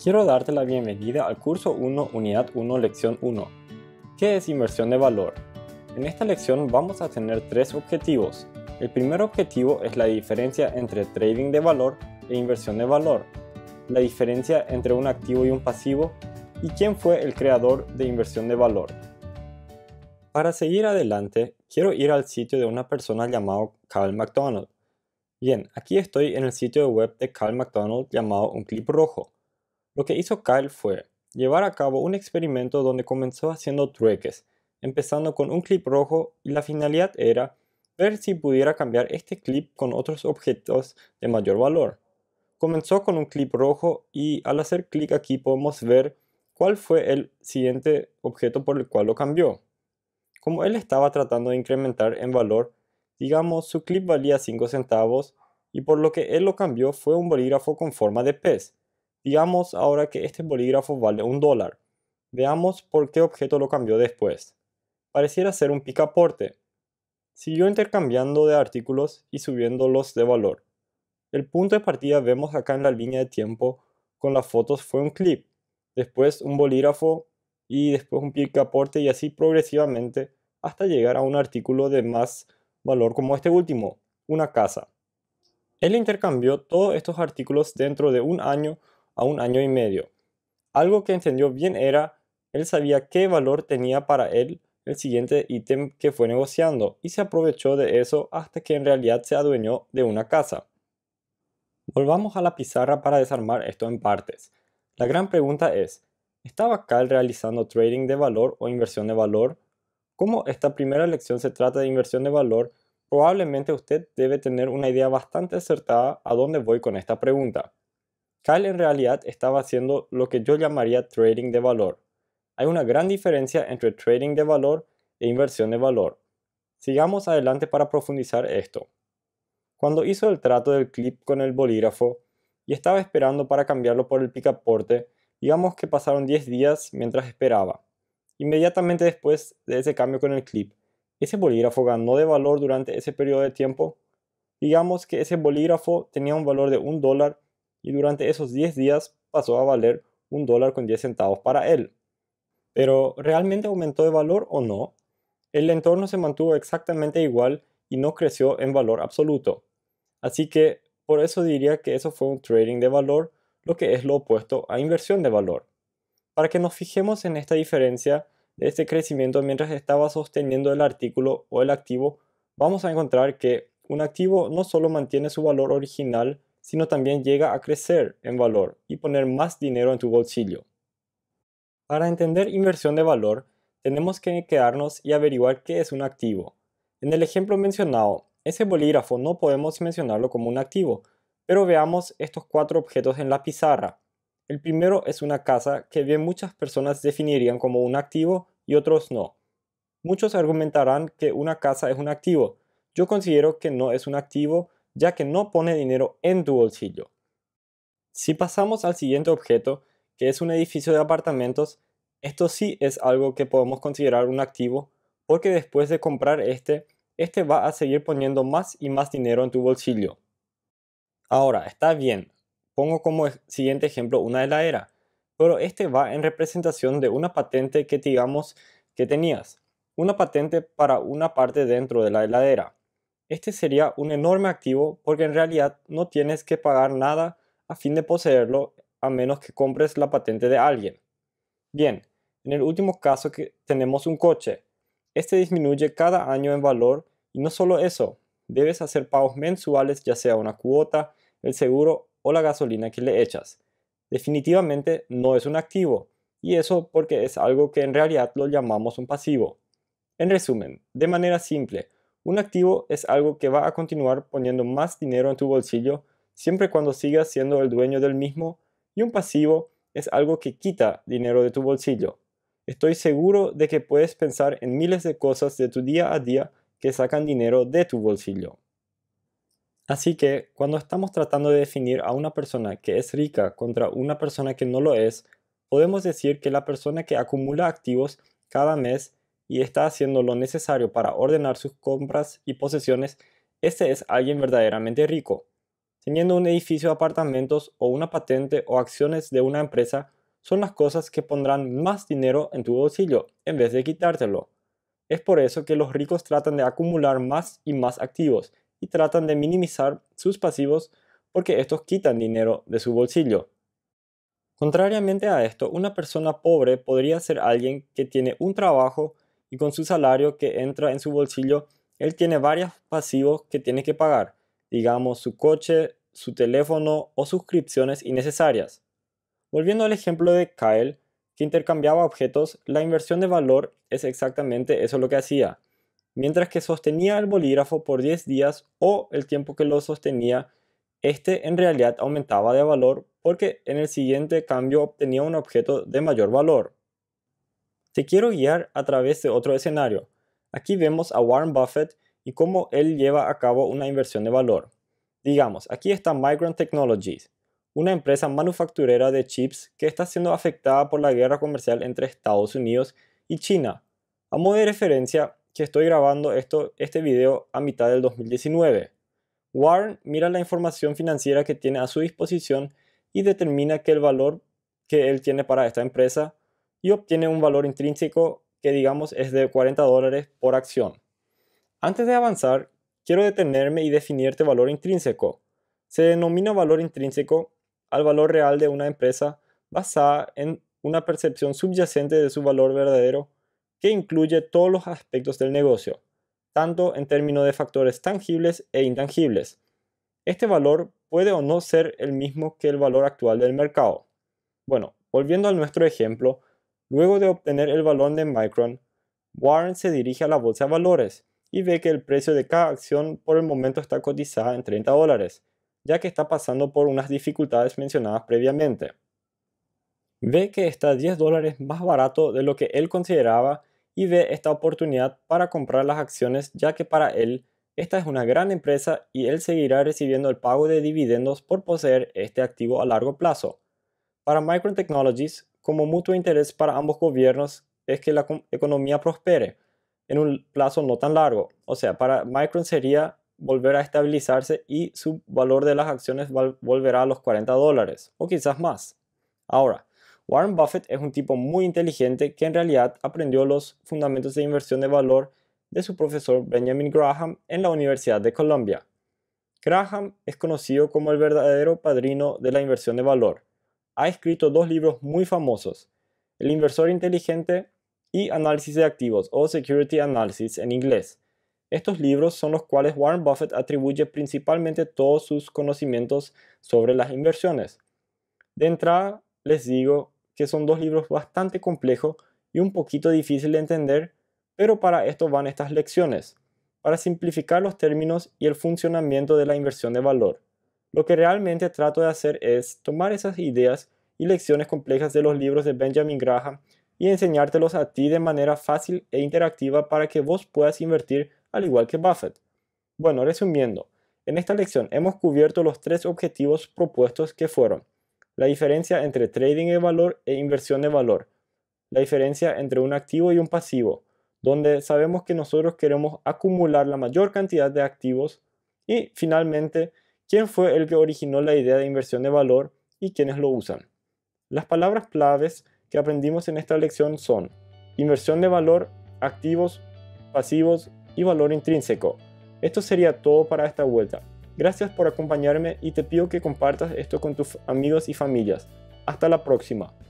Quiero darte la bienvenida al curso 1, unidad 1, lección 1. ¿Qué es inversión de valor? En esta lección vamos a tener tres objetivos. El primer objetivo es la diferencia entre trading de valor e inversión de valor, la diferencia entre un activo y un pasivo y quién fue el creador de inversión de valor. Para seguir adelante, quiero ir al sitio de una persona llamado Carl McDonald. Bien, aquí estoy en el sitio web de Carl McDonald llamado Un Clip Rojo. Lo que hizo Kyle fue llevar a cabo un experimento donde comenzó haciendo trueques, empezando con un clip rojo y la finalidad era ver si pudiera cambiar este clip con otros objetos de mayor valor. Comenzó con un clip rojo y al hacer clic aquí podemos ver cuál fue el siguiente objeto por el cual lo cambió. Como él estaba tratando de incrementar en valor, digamos su clip valía 5 centavos y por lo que él lo cambió fue un bolígrafo con forma de pez, Digamos ahora que este bolígrafo vale un dólar. Veamos por qué objeto lo cambió después. Pareciera ser un picaporte. Siguió intercambiando de artículos y subiéndolos de valor. El punto de partida vemos acá en la línea de tiempo con las fotos fue un clip, después un bolígrafo y después un picaporte y así progresivamente hasta llegar a un artículo de más valor como este último, una casa. Él intercambió todos estos artículos dentro de un año a un año y medio. Algo que entendió bien era, él sabía qué valor tenía para él el siguiente ítem que fue negociando y se aprovechó de eso hasta que en realidad se adueñó de una casa. Volvamos a la pizarra para desarmar esto en partes. La gran pregunta es, ¿estaba Cal realizando trading de valor o inversión de valor? Como esta primera lección se trata de inversión de valor, probablemente usted debe tener una idea bastante acertada a dónde voy con esta pregunta. Kyle en realidad estaba haciendo lo que yo llamaría trading de valor. Hay una gran diferencia entre trading de valor e inversión de valor. Sigamos adelante para profundizar esto. Cuando hizo el trato del clip con el bolígrafo y estaba esperando para cambiarlo por el picaporte, digamos que pasaron 10 días mientras esperaba. Inmediatamente después de ese cambio con el clip, ese bolígrafo ganó de valor durante ese periodo de tiempo. Digamos que ese bolígrafo tenía un valor de un dólar y durante esos 10 días pasó a valer un dólar con 10 centavos para él. Pero, ¿realmente aumentó de valor o no? El entorno se mantuvo exactamente igual y no creció en valor absoluto. Así que, por eso diría que eso fue un trading de valor, lo que es lo opuesto a inversión de valor. Para que nos fijemos en esta diferencia de este crecimiento mientras estaba sosteniendo el artículo o el activo, vamos a encontrar que un activo no solo mantiene su valor original, sino también llega a crecer en valor y poner más dinero en tu bolsillo. Para entender inversión de valor, tenemos que quedarnos y averiguar qué es un activo. En el ejemplo mencionado, ese bolígrafo no podemos mencionarlo como un activo, pero veamos estos cuatro objetos en la pizarra. El primero es una casa que bien muchas personas definirían como un activo y otros no. Muchos argumentarán que una casa es un activo. Yo considero que no es un activo ya que no pone dinero en tu bolsillo. Si pasamos al siguiente objeto, que es un edificio de apartamentos, esto sí es algo que podemos considerar un activo, porque después de comprar este, este va a seguir poniendo más y más dinero en tu bolsillo. Ahora, está bien, pongo como siguiente ejemplo una heladera, pero este va en representación de una patente que digamos que tenías, una patente para una parte dentro de la heladera. Este sería un enorme activo porque en realidad no tienes que pagar nada a fin de poseerlo a menos que compres la patente de alguien. Bien, en el último caso que tenemos un coche. Este disminuye cada año en valor y no solo eso, debes hacer pagos mensuales ya sea una cuota, el seguro o la gasolina que le echas. Definitivamente no es un activo y eso porque es algo que en realidad lo llamamos un pasivo. En resumen, de manera simple, un activo es algo que va a continuar poniendo más dinero en tu bolsillo siempre cuando sigas siendo el dueño del mismo y un pasivo es algo que quita dinero de tu bolsillo. Estoy seguro de que puedes pensar en miles de cosas de tu día a día que sacan dinero de tu bolsillo. Así que cuando estamos tratando de definir a una persona que es rica contra una persona que no lo es, podemos decir que la persona que acumula activos cada mes y está haciendo lo necesario para ordenar sus compras y posesiones, este es alguien verdaderamente rico. Teniendo un edificio de apartamentos o una patente o acciones de una empresa son las cosas que pondrán más dinero en tu bolsillo en vez de quitártelo. Es por eso que los ricos tratan de acumular más y más activos y tratan de minimizar sus pasivos porque estos quitan dinero de su bolsillo. Contrariamente a esto, una persona pobre podría ser alguien que tiene un trabajo y con su salario que entra en su bolsillo, él tiene varios pasivos que tiene que pagar, digamos su coche, su teléfono o suscripciones innecesarias. Volviendo al ejemplo de Kyle, que intercambiaba objetos, la inversión de valor es exactamente eso lo que hacía. Mientras que sostenía el bolígrafo por 10 días o el tiempo que lo sostenía, este en realidad aumentaba de valor porque en el siguiente cambio obtenía un objeto de mayor valor. Te quiero guiar a través de otro escenario. Aquí vemos a Warren Buffett y cómo él lleva a cabo una inversión de valor. Digamos, aquí está Micron Technologies, una empresa manufacturera de chips que está siendo afectada por la guerra comercial entre Estados Unidos y China. A modo de referencia, que estoy grabando esto, este video a mitad del 2019. Warren mira la información financiera que tiene a su disposición y determina que el valor que él tiene para esta empresa y obtiene un valor intrínseco que digamos es de 40 dólares por acción. Antes de avanzar, quiero detenerme y definirte este valor intrínseco. Se denomina valor intrínseco al valor real de una empresa basada en una percepción subyacente de su valor verdadero que incluye todos los aspectos del negocio, tanto en términos de factores tangibles e intangibles. Este valor puede o no ser el mismo que el valor actual del mercado. Bueno, volviendo a nuestro ejemplo, Luego de obtener el balón de Micron, Warren se dirige a la bolsa de valores y ve que el precio de cada acción por el momento está cotizada en 30 dólares, ya que está pasando por unas dificultades mencionadas previamente. Ve que está 10 dólares más barato de lo que él consideraba y ve esta oportunidad para comprar las acciones ya que para él esta es una gran empresa y él seguirá recibiendo el pago de dividendos por poseer este activo a largo plazo. Para Micron Technologies, como mutuo interés para ambos gobiernos es que la economía prospere en un plazo no tan largo. O sea, para Micron sería volver a estabilizarse y su valor de las acciones volverá a los 40 dólares o quizás más. Ahora, Warren Buffett es un tipo muy inteligente que en realidad aprendió los fundamentos de inversión de valor de su profesor Benjamin Graham en la Universidad de Columbia. Graham es conocido como el verdadero padrino de la inversión de valor ha escrito dos libros muy famosos, El inversor inteligente y Análisis de activos o Security Analysis en inglés. Estos libros son los cuales Warren Buffett atribuye principalmente todos sus conocimientos sobre las inversiones. De entrada, les digo que son dos libros bastante complejos y un poquito difíciles de entender, pero para esto van estas lecciones, para simplificar los términos y el funcionamiento de la inversión de valor. Lo que realmente trato de hacer es tomar esas ideas y lecciones complejas de los libros de Benjamin Graham y enseñártelos a ti de manera fácil e interactiva para que vos puedas invertir al igual que Buffett. Bueno, resumiendo, en esta lección hemos cubierto los tres objetivos propuestos que fueron la diferencia entre trading de valor e inversión de valor, la diferencia entre un activo y un pasivo, donde sabemos que nosotros queremos acumular la mayor cantidad de activos y finalmente quién fue el que originó la idea de inversión de valor y quiénes lo usan. Las palabras claves que aprendimos en esta lección son inversión de valor, activos, pasivos y valor intrínseco. Esto sería todo para esta vuelta. Gracias por acompañarme y te pido que compartas esto con tus amigos y familias. Hasta la próxima.